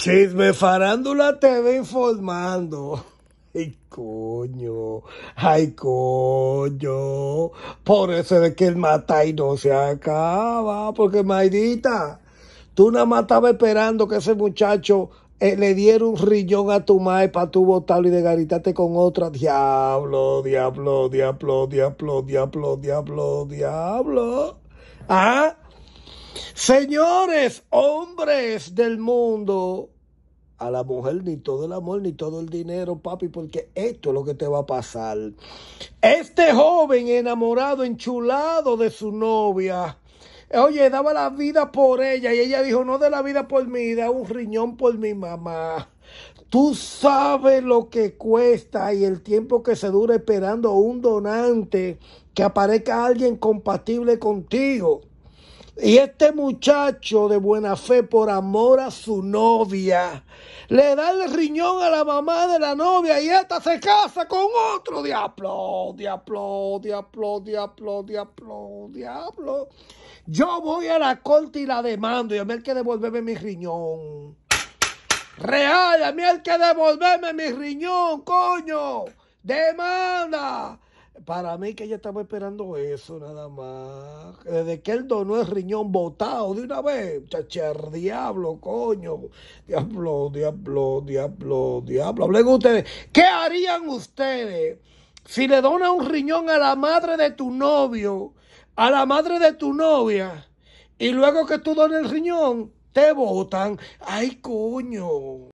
Chisme Farándula TV informando. Ay, coño, ay, coño. Por eso de que el mata y no se acaba. Porque, Maidita, tú nada más estabas esperando que ese muchacho eh, le diera un rillón a tu madre para tú botarlo y degaritarte con otra. Diablo, diablo, diablo, diablo, diablo, diablo, diablo. ¿Ah? Señores, hombres del mundo, a la mujer ni todo el amor ni todo el dinero, papi, porque esto es lo que te va a pasar. Este joven enamorado, enchulado de su novia, oye, daba la vida por ella y ella dijo, no de la vida por mí, da un riñón por mi mamá. Tú sabes lo que cuesta y el tiempo que se dura esperando a un donante que aparezca alguien compatible contigo. Y este muchacho de buena fe por amor a su novia le da el riñón a la mamá de la novia y esta se casa con otro diablo, diablo, diablo, diablo, diablo, diablo. Yo voy a la corte y la demando y a mí hay que devolverme mi riñón. Real, a mí hay que devolverme mi riñón, coño. Demanda. Para mí que ella estaba esperando eso nada más. Desde que él donó el riñón botado de una vez. Chachar, diablo, coño. Diablo, diablo, diablo, diablo. Hablen ustedes. ¿Qué harían ustedes si le donan un riñón a la madre de tu novio, a la madre de tu novia, y luego que tú dones el riñón, te botan? Ay, coño.